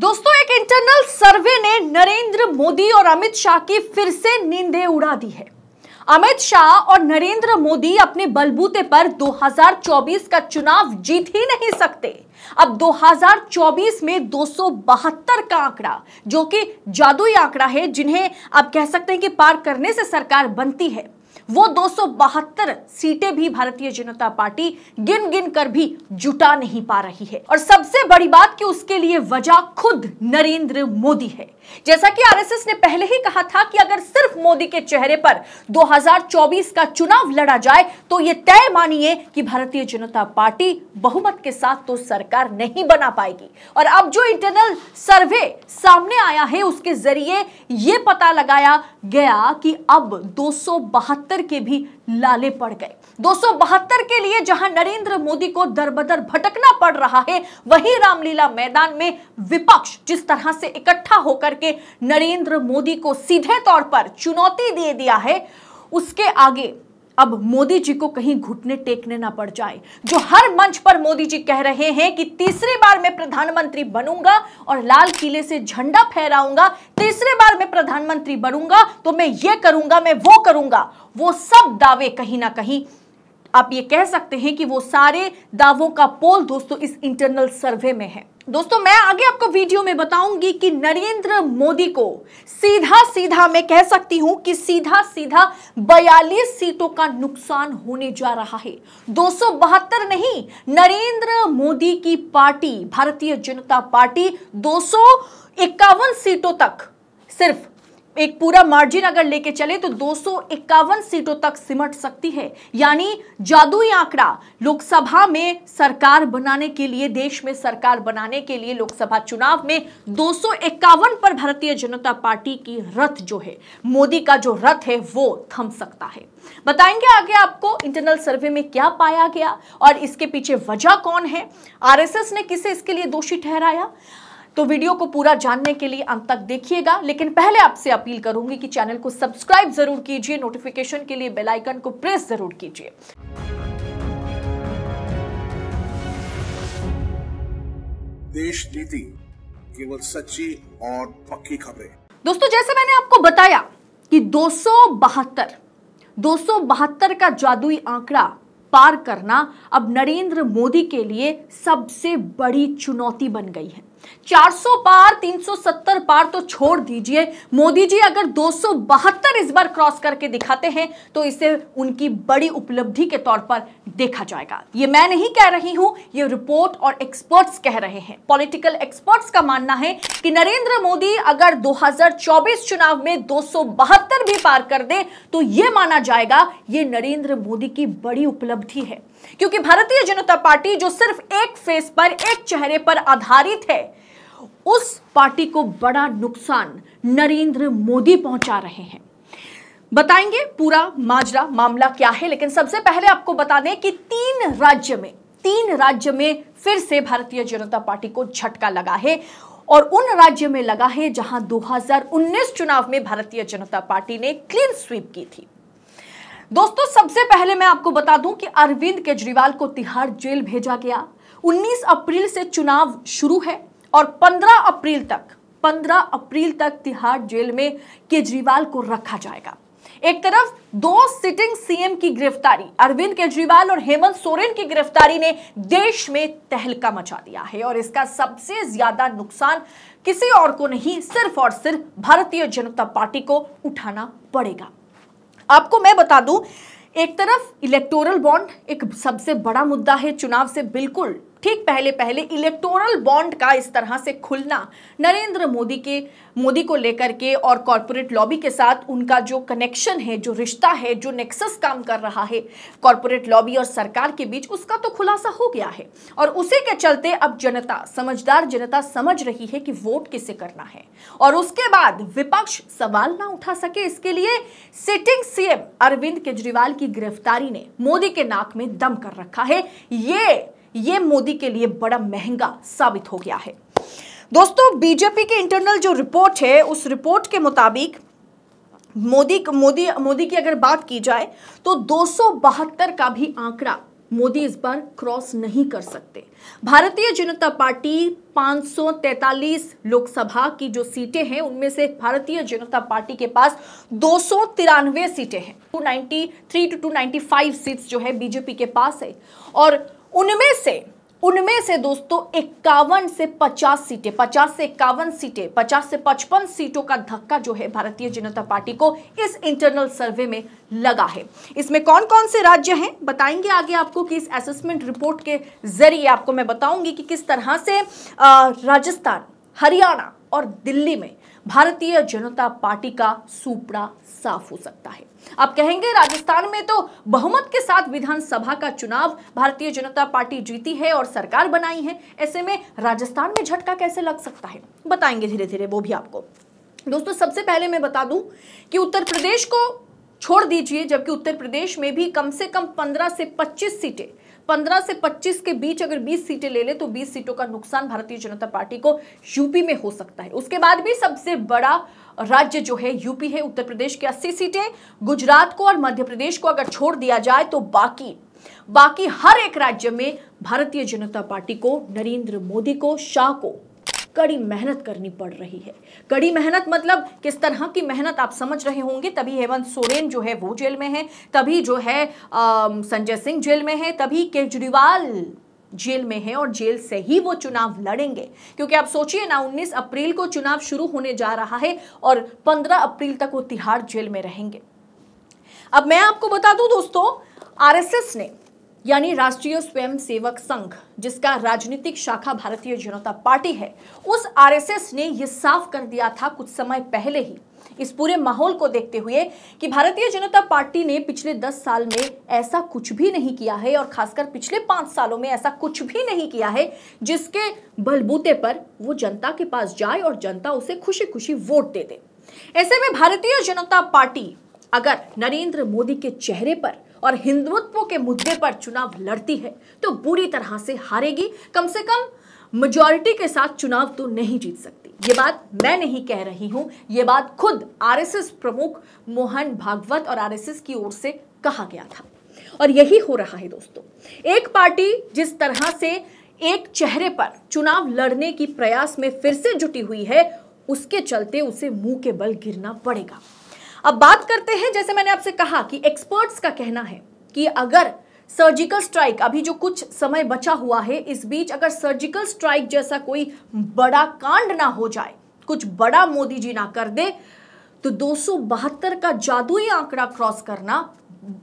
दोस्तों एक इंटरनल सर्वे ने नरेंद्र मोदी और अमित शाह की फिर से नींदे उड़ा दी है अमित शाह और नरेंद्र मोदी अपने बलबूते पर 2024 का चुनाव जीत ही नहीं सकते अब 2024 में दो का आंकड़ा जो कि जादुई आंकड़ा है जिन्हें आप कह सकते हैं कि पार करने से सरकार बनती है वो दो सीटें भी भारतीय जनता पार्टी गिन गिन कर भी जुटा नहीं पा रही है और सबसे बड़ी बात कि उसके लिए वजह खुद नरेंद्र मोदी है जैसा कि आरएसएस ने पहले ही कहा था कि अगर सिर्फ मोदी के चेहरे पर 2024 का चुनाव लड़ा जाए तो यह तय मानिए कि भारतीय जनता पार्टी बहुमत के साथ तो सरकार नहीं बना पाएगी और अब जो इंटरनल सर्वे सामने आया है उसके जरिए यह पता लगाया गया कि अब दो बहत्तर के भी लाले पड़ गए दो के लिए जहां नरेंद्र मोदी को दरबदर भटकना पड़ रहा है वही रामलीला मैदान में विपक्ष जिस तरह से इकट्ठा होकर के नरेंद्र मोदी को सीधे तौर पर चुनौती दे दिया है उसके आगे अब मोदी जी को कहीं घुटने टेकने ना पड़ जाए जो हर मंच पर मोदी जी कह रहे हैं कि तीसरी बार मैं प्रधानमंत्री बनूंगा और लाल किले से झंडा फहराऊंगा तीसरी बार मैं प्रधानमंत्री बनूंगा तो मैं ये करूंगा मैं वो करूंगा वो सब दावे कहीं ना कहीं आप ये कह सकते हैं कि वो सारे दावों का पोल दोस्तों इस इंटरनल सर्वे में है दोस्तों मैं आगे आपको वीडियो में बताऊंगी कि नरेंद्र मोदी को सीधा सीधा मैं कह सकती हूं कि सीधा सीधा 42 सीटों का नुकसान होने जा रहा है दो नहीं नरेंद्र मोदी की पार्टी भारतीय जनता पार्टी दो सीटों तक सिर्फ एक पूरा मार्जिन अगर लेके चले तो दो सीटों तक सिमट सकती है यानी जादुई आंकड़ा लोकसभा में सरकार बनाने के लिए देश में सरकार बनाने के लिए लोकसभा चुनाव में दो पर भारतीय जनता पार्टी की रथ जो है मोदी का जो रथ है वो थम सकता है बताएंगे आगे आपको इंटरनल सर्वे में क्या पाया गया और इसके पीछे वजह कौन है आरएसएस ने किसे इसके लिए दोषी ठहराया तो वीडियो को पूरा जानने के लिए अंत तक देखिएगा लेकिन पहले आपसे अपील करूंगी कि चैनल को सब्सक्राइब जरूर कीजिए नोटिफिकेशन के लिए बेलाइकन को प्रेस जरूर कीजिए देश नीति केवल सच्ची और पक्की खबरें दोस्तों जैसे मैंने आपको बताया कि दो सौ बहत्तर का जादुई आंकड़ा पार करना अब नरेंद्र मोदी के लिए सबसे बड़ी चुनौती बन गई है 400 पार 370 पार तो छोड़ दीजिए मोदी जी अगर दो इस बार क्रॉस करके दिखाते हैं तो इसे उनकी बड़ी उपलब्धि के तौर पर देखा जाएगा ये मैं नहीं कह रही हूं ये रिपोर्ट और एक्सपर्ट्स कह रहे हैं पॉलिटिकल एक्सपर्ट्स का मानना है कि नरेंद्र मोदी अगर 2024 चुनाव में दो भी पार कर दे तो यह माना जाएगा ये नरेंद्र मोदी की बड़ी उपलब्धि है क्योंकि भारतीय जनता पार्टी जो सिर्फ एक फेस पर एक चेहरे पर आधारित है उस पार्टी को बड़ा नुकसान नरेंद्र मोदी पहुंचा रहे हैं बताएंगे पूरा माजरा मामला क्या है लेकिन सबसे पहले आपको बता दें कि तीन राज्य में तीन राज्य में फिर से भारतीय जनता पार्टी को झटका लगा है और उन राज्य में लगा है जहां 2019 चुनाव में भारतीय जनता पार्टी ने क्लीन स्वीप की थी दोस्तों सबसे पहले मैं आपको बता दूं कि अरविंद केजरीवाल को तिहाड़ जेल भेजा गया 19 अप्रैल से चुनाव शुरू है और 15 अप्रैल तक 15 अप्रैल तक तिहाड़ जेल में केजरीवाल को रखा जाएगा एक तरफ दो सिटिंग सीएम की गिरफ्तारी अरविंद केजरीवाल और हेमंत सोरेन की गिरफ्तारी ने देश में तहलका मचा दिया है और इसका सबसे ज्यादा नुकसान किसी और को नहीं सिर्फ और सिर्फ भारतीय जनता पार्टी को उठाना पड़ेगा आपको मैं बता दूं एक तरफ इलेक्टोरल बॉन्ड एक सबसे बड़ा मुद्दा है चुनाव से बिल्कुल ठीक पहले पहले इलेक्टोरल बॉन्ड का इस तरह से खुलना नरेंद्र मोदी के मोदी को लेकर के और कॉरपोरेट लॉबी के साथ उनका जो कनेक्शन है जो रिश्ता है जो नेक्सस काम कर रहा है कॉरपोरेट लॉबी और सरकार के बीच उसका तो खुलासा हो गया है और उसी के चलते अब जनता समझदार जनता समझ रही है कि वोट किसे करना है और उसके बाद विपक्ष सवाल ना उठा सके इसके लिए सिटिंग सीएम अरविंद केजरीवाल की गिरफ्तारी ने मोदी के नाक में दम कर रखा है ये यह मोदी के लिए बड़ा महंगा साबित हो गया है दोस्तों बीजेपी की इंटरनल जो रिपोर्ट है उस रिपोर्ट के मुताबिक मोदी मोदी मोदी की अगर बात की जाए तो दो का भी आंकड़ा मोदी इस बार क्रॉस नहीं कर सकते भारतीय जनता पार्टी 543 लोकसभा की जो सीटें हैं उनमें से भारतीय जनता पार्टी के पास दो सीटें हैं 293 टू 295 सीट्स जो है बीजेपी के पास है और उनमें से उनमें से दोस्तों इक्यावन से 50 सीटें 50 से इक्यावन सीटें 50 से 55 सीटों का धक्का जो है भारतीय जनता पार्टी को इस इंटरनल सर्वे में लगा है इसमें कौन कौन से राज्य हैं बताएंगे आगे आपको कि इस असेसमेंट रिपोर्ट के जरिए आपको मैं बताऊंगी कि किस तरह से राजस्थान हरियाणा और दिल्ली में भारतीय जनता पार्टी का सुपड़ा साफ हो सकता है आप कहेंगे राजस्थान में तो बहुमत के साथ विधानसभा का चुनाव भारतीय जनता पार्टी जीती है और सरकार बनाई है ऐसे में राजस्थान में झटका कैसे लग सकता है बताएंगे धीरे धीरे वो भी आपको दोस्तों सबसे पहले मैं बता दूं कि उत्तर प्रदेश को छोड़ दीजिए जबकि उत्तर प्रदेश में भी कम से कम 15 से 25 सीटें 15 से 25 के बीच अगर 20 सीटें ले ले तो 20 सीटों का नुकसान भारतीय जनता पार्टी को यूपी में हो सकता है उसके बाद भी सबसे बड़ा राज्य जो है यूपी है उत्तर प्रदेश की 80 सीटें गुजरात को और मध्य प्रदेश को अगर छोड़ दिया जाए तो बाकी बाकी हर एक राज्य में भारतीय जनता पार्टी को नरेंद्र मोदी को शाह को कड़ी मेहनत करनी पड़ रही है कड़ी मेहनत मतलब किस तरह की मेहनत आप समझ रहे होंगे तभी हेमंत सोरेन जो है वो जेल में है तभी जो है संजय सिंह जेल में है तभी केजरीवाल जेल में है और जेल से ही वो चुनाव लड़ेंगे क्योंकि आप सोचिए ना 19 अप्रैल को चुनाव शुरू होने जा रहा है और 15 अप्रैल तक वो तिहाड़ जेल में रहेंगे अब मैं आपको बता दूं दोस्तों आरएसएस ने यानी राष्ट्रीय स्वयंसेवक संघ जिसका राजनीतिक शाखा भारतीय जनता पार्टी है उस आरएसएस ने यह साफ कर दिया था कुछ समय पहले ही इस पूरे माहौल को देखते हुए कि भारतीय जनता पार्टी ने पिछले दस साल में ऐसा कुछ भी नहीं किया है और खासकर पिछले पांच सालों में ऐसा कुछ भी नहीं किया है जिसके बलबूते पर वो जनता के पास जाए और जनता उसे खुशी खुशी वोट दे दे ऐसे में भारतीय जनता पार्टी अगर नरेंद्र मोदी के चेहरे पर और हिंदुत्व के मुद्दे पर चुनाव लड़ती है तो बुरी तरह से हारेगी कम से कम मेजोरिटी के साथ चुनाव तो नहीं जीत सकती ये बात मैं नहीं कह रही हूं ये बात खुद आरएसएस प्रमुख मोहन भागवत और आरएसएस की ओर से कहा गया था और यही हो रहा है दोस्तों एक पार्टी जिस तरह से एक चेहरे पर चुनाव लड़ने की प्रयास में फिर से जुटी हुई है उसके चलते उसे मुंह के बल गिरना पड़ेगा अब बात करते हैं जैसे मैंने आपसे कहा कि एक्सपर्ट्स का कहना है कि अगर सर्जिकल स्ट्राइक अभी जो कुछ समय बचा हुआ है इस बीच अगर सर्जिकल स्ट्राइक जैसा कोई बड़ा कांड ना हो जाए कुछ बड़ा मोदी जी ना कर दे तो दो का जादुई आंकड़ा क्रॉस करना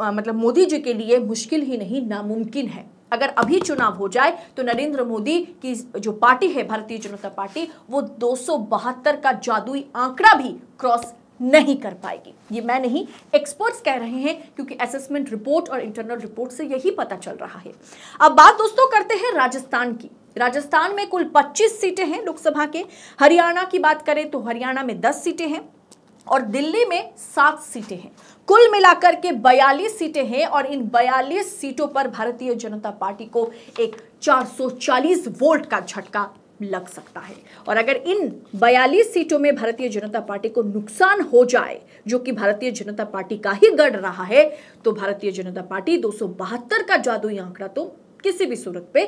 आ, मतलब मोदी जी के लिए मुश्किल ही नहीं नामुमकिन है अगर अभी चुनाव हो जाए तो नरेंद्र मोदी की जो पार्टी है भारतीय जनता पार्टी वो दो का जादुई आंकड़ा भी क्रॉस नहीं कर पाएगी ये मैं नहीं एक्सपर्ट्स कह रहे हैं क्योंकि असेसमेंट रिपोर्ट और इंटरनल रिपोर्ट से यही पता चल रहा है अब बात दोस्तों करते हैं राजस्थान की राजस्थान में कुल 25 सीटें हैं लोकसभा के हरियाणा की बात करें तो हरियाणा में 10 सीटें हैं और दिल्ली में सात सीटें हैं कुल मिलाकर के 42 सीटें हैं और इन 42 सीटों पर भारतीय जनता पार्टी को एक 440 वोल्ट का झटका लग सकता है और अगर इन 42 सीटों में भारतीय जनता पार्टी को नुकसान हो जाए जो कि भारतीय जनता पार्टी का ही गढ़ रहा है तो भारतीय जनता पार्टी दो का जादुई आंकड़ा तो किसी भी सूरत पे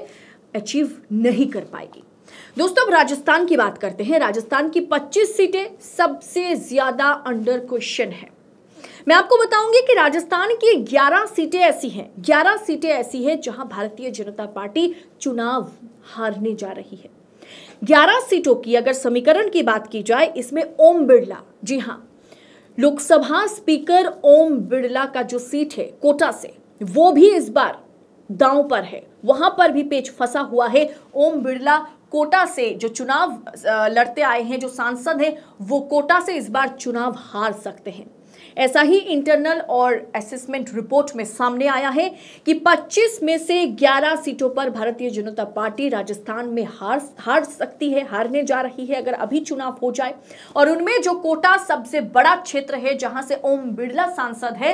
अचीव नहीं कर पाएगी दोस्तों अब राजस्थान की बात करते हैं राजस्थान की 25 सीटें सबसे ज्यादा अंडर क्वेश्चन है मैं आपको बताऊंगी कि राजस्थान की 11 सीटें ऐसी हैं 11 सीटें ऐसी हैं जहां भारतीय जनता पार्टी चुनाव हारने जा रही है 11 सीटों की अगर समीकरण की बात की जाए इसमें ओम बिड़ला जी हाँ लोकसभा स्पीकर ओम बिड़ला का जो सीट है कोटा से वो भी इस बार दांव पर है वहां पर भी पेच फंसा हुआ है ओम बिड़ला कोटा से जो चुनाव लड़ते आए हैं जो सांसद हैं वो कोटा से इस बार चुनाव हार सकते हैं ऐसा ही इंटरनल और असेसमेंट रिपोर्ट में सामने आया है कि 25 में से 11 सीटों पर भारतीय जनता पार्टी राजस्थान में हार हार सकती है हारने जा रही है अगर अभी चुनाव हो जाए और उनमें जो कोटा सबसे बड़ा क्षेत्र है जहां से ओम बिड़ला सांसद है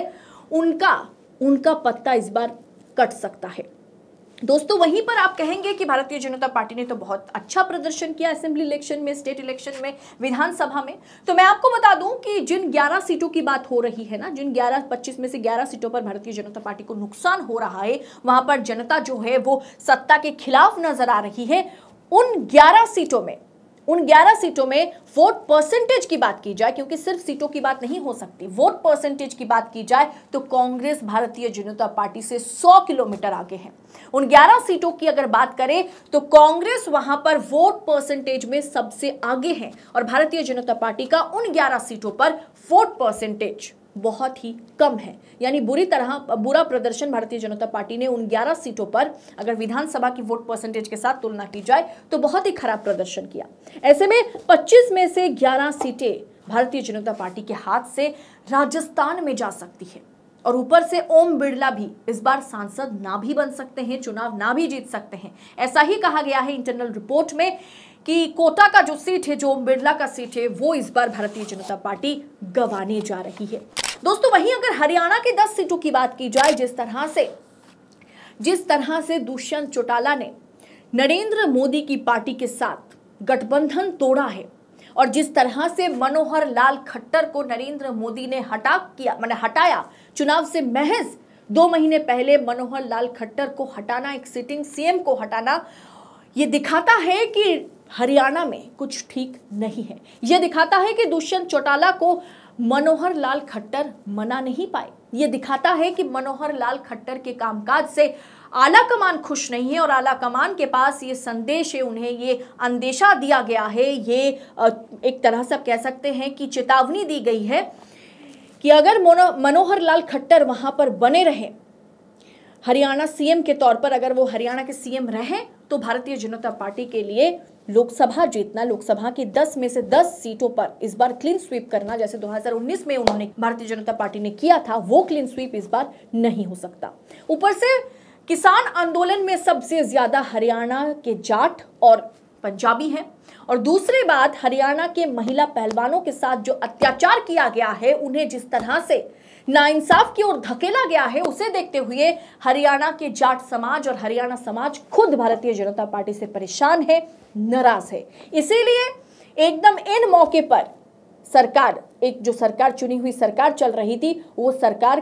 उनका उनका पत्ता इस बार कट सकता है दोस्तों वहीं पर आप कहेंगे कि भारतीय जनता पार्टी ने तो बहुत अच्छा प्रदर्शन किया असेंबली इलेक्शन में स्टेट इलेक्शन में विधानसभा में तो मैं आपको बता दूं कि जिन 11 सीटों की बात हो रही है ना जिन 11 25 में से 11 सीटों पर भारतीय जनता पार्टी को नुकसान हो रहा है वहां पर जनता जो है वो सत्ता के खिलाफ नजर आ रही है उन ग्यारह सीटों में उन 11 सीटों में वोट परसेंटेज की बात की जाए क्योंकि सिर्फ सीटों की बात नहीं हो सकती वोट परसेंटेज की बात की जाए तो कांग्रेस भारतीय जनता पार्टी से 100 किलोमीटर आगे है उन 11 सीटों की अगर बात करें तो कांग्रेस वहां पर वोट परसेंटेज में सबसे आगे है और भारतीय जनता पार्टी का उन ग्यारह सीटों पर वोट परसेंटेज बहुत ही कम है यानी बुरी तरह बुरा प्रदर्शन भारतीय जनता पार्टी ने उन 11 सीटों पर अगर विधानसभा की वोट परसेंटेज के साथ तुलना की जाए तो बहुत ही खराब प्रदर्शन किया ऐसे में 25 में से 11 सीटें भारतीय जनता पार्टी के हाथ से राजस्थान में जा सकती है और ऊपर से ओम बिड़ला भी इस बार सांसद ना भी बन सकते हैं चुनाव ना भी जीत सकते हैं ऐसा ही कहा गया है इंटरनल रिपोर्ट में कि कोटा का जो सीट है जो ओम बिड़ला का सीट है वो इस बार भारतीय जनता पार्टी गंवाने जा रही है दोस्तों वहीं अगर हरियाणा की दस सीटों की बात की जाए जिस तरह से जिस तरह से दुष्यंत चौटाला ने नरेंद्र मोदी की पार्टी के साथ गठबंधन तोड़ा है और जिस तरह से मनोहर लाल खट्टर को नरेंद्र मोदी ने हटा किया मैंने हटाया चुनाव से महज दो महीने पहले मनोहर लाल खट्टर को हटाना एक सिटिंग सीएम को हटाना ये दिखाता है कि हरियाणा में कुछ ठीक नहीं है यह दिखाता है कि दुष्यंत चौटाला को मनोहर लाल खट्टर मना नहीं पाए ये दिखाता है कि मनोहर लाल खट्टर के कामकाज से आला कमान खुश नहीं है और आला कमान के पास ये संदेश है उन्हें ये अंदेशा दिया गया है ये एक तरह से कह सकते हैं कि चेतावनी दी गई है कि अगर मनोहर लाल खट्टर वहां पर बने रहे हरियाणा सीएम के तौर पर अगर वो हरियाणा के सीएम रहें तो भारतीय जनता पार्टी के लिए लोकसभा जीतना लोकसभा की 10 में से 10 सीटों पर इस बार क्लीन स्वीप करना जैसे 2019 में उन्होंने भारतीय जनता पार्टी ने किया था वो क्लीन स्वीप इस बार नहीं हो सकता ऊपर से किसान आंदोलन में सबसे ज्यादा हरियाणा के जाट और पंजाबी हैं और दूसरी बात हरियाणा के महिला पहलवानों के साथ जो अत्याचार किया गया है उन्हें जिस तरह से नाइंसाफ की ओर धकेला गया है उसे देखते हुए हरियाणा के जाट समाज और हरियाणा समाज खुद भारतीय जनता पार्टी से परेशान है नाराज है इसीलिए एकदम इन मौके पर सरकार एक जो सरकार चुनी हुई सरकार चल रही थी वो सरकार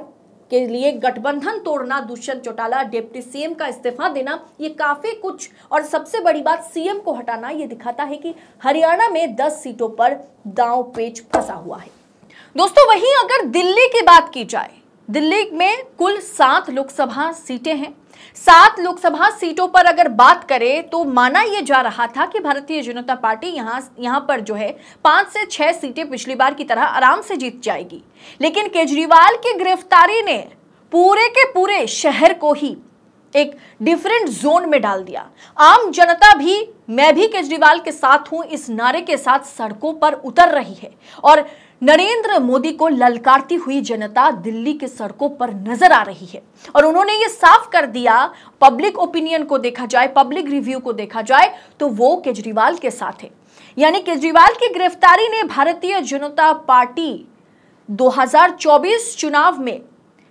के लिए गठबंधन तोड़ना दुष्यंत चौटाला डिप्टी सीएम का इस्तीफा देना ये काफी कुछ और सबसे बड़ी बात सीएम को हटाना ये दिखाता है कि हरियाणा में 10 सीटों पर दांव पेच फंसा हुआ है दोस्तों वहीं अगर दिल्ली की बात की जाए दिल्ली में कुल सात लोकसभा सीटें हैं सात लोकसभा सीटों पर अगर बात करें तो माना यह जा रहा था कि भारतीय जनता पार्टी यहां यहाँ पर जो है पांच से छह सीटें पिछली बार की तरह आराम से जीत जाएगी लेकिन केजरीवाल की गिरफ्तारी ने पूरे के पूरे शहर को ही एक डिफरेंट जोन में डाल दिया आम जनता भी मैं भी केजरीवाल के साथ हूं इस नारे के साथ सड़कों पर उतर रही है और नरेंद्र मोदी को ललकारती हुई जनता दिल्ली के सड़कों पर नजर आ रही है और उन्होंने ये साफ कर दिया पब्लिक ओपिनियन को देखा जाए पब्लिक रिव्यू को देखा जाए तो वो केजरीवाल के साथ है यानी केजरीवाल की गिरफ्तारी ने भारतीय जनता पार्टी 2024 चुनाव में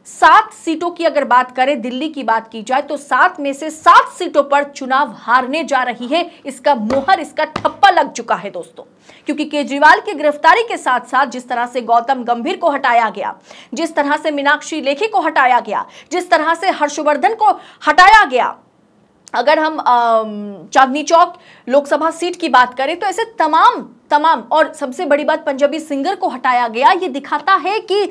सात सीटों की अगर बात करें दिल्ली की बात की जाए तो सात में से सात सीटों पर चुनाव हारने जा रही है इसका मोहर इसका ठप्पा लग चुका है दोस्तों क्योंकि केजरीवाल की के गिरफ्तारी के साथ साथ जिस तरह से गौतम गंभीर को हटाया गया जिस तरह से मीनाक्षी लेखी को हटाया गया जिस तरह से हर्षवर्धन को हटाया गया अगर हम चांदनी चौक लोकसभा सीट की बात करें तो ऐसे तमाम तमाम और सबसे बड़ी बात पंजाबी सिंगर को हटाया गया ये दिखाता है कि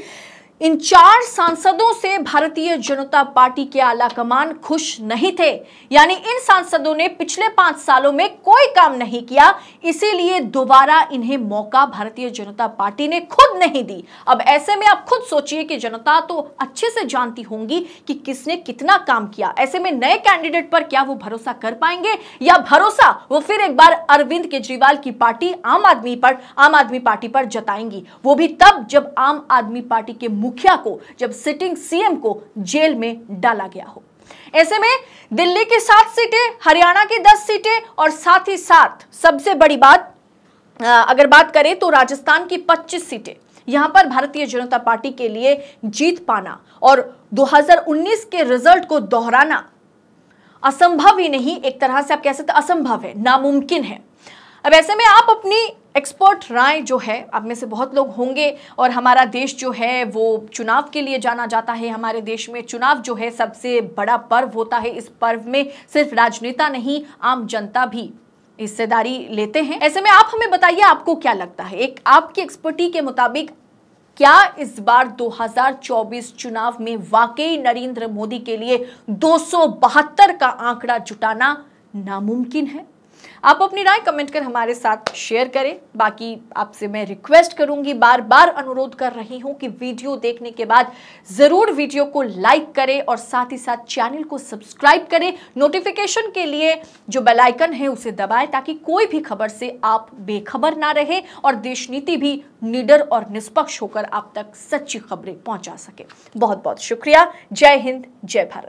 इन चार सांसदों से भारतीय जनता पार्टी के आलाकमान खुश नहीं थे यानी इन सांसदों ने पिछले पांच सालों में कोई काम नहीं किया इसीलिए दोबारा इन्हें मौका भारतीय जनता पार्टी ने खुद नहीं दी अब ऐसे में आप खुद सोचिए कि जनता तो अच्छे से जानती होंगी कि किसने कितना काम किया ऐसे में नए कैंडिडेट पर क्या वो भरोसा कर पाएंगे या भरोसा वो फिर एक बार अरविंद केजरीवाल की पार्टी आम आदमी पर आम आदमी पार्टी पर जताएंगी वो भी तब जब आम आदमी पार्टी के मुखिया को जब सिटिंग सीएम को जेल में डाला गया हो ऐसे में दिल्ली की सात सीटें हरियाणा की दस सीटें और साथ ही साथ सबसे बड़ी बात अगर बात करें तो राजस्थान की पच्चीस सीटें यहां पर भारतीय जनता पार्टी के लिए जीत पाना और 2019 के रिजल्ट को दोहराना असंभव ही नहीं एक तरह से आप कह सकते असंभव है नामुमकिन है अब ऐसे में आप अपनी एक्सपर्ट राय जो है आप में से बहुत लोग होंगे और हमारा देश जो है वो चुनाव के लिए जाना जाता है हमारे देश में चुनाव जो है सबसे बड़ा पर्व होता है इस पर्व में सिर्फ राजनेता नहीं आम जनता भी हिस्सेदारी लेते हैं ऐसे में आप हमें बताइए आपको क्या लगता है एक आपकी एक्सपर्टी के मुताबिक क्या इस बार 2024 चुनाव में वाकई नरेंद्र मोदी के लिए दो का आंकड़ा जुटाना नामुमकिन है आप अपनी राय कमेंट कर हमारे साथ शेयर करें बाकी आपसे मैं रिक्वेस्ट करूंगी बार बार अनुरोध कर रही हूं कि वीडियो देखने के बाद ज़रूर वीडियो को लाइक करें और साथ ही साथ चैनल को सब्सक्राइब करें नोटिफिकेशन के लिए जो बेलाइकन है उसे दबाएं ताकि कोई भी खबर से आप बेखबर ना रहे और देश नीति भी निडर और निष्पक्ष होकर आप तक सच्ची खबरें पहुंचा सके बहुत बहुत शुक्रिया जय हिंद जय भारत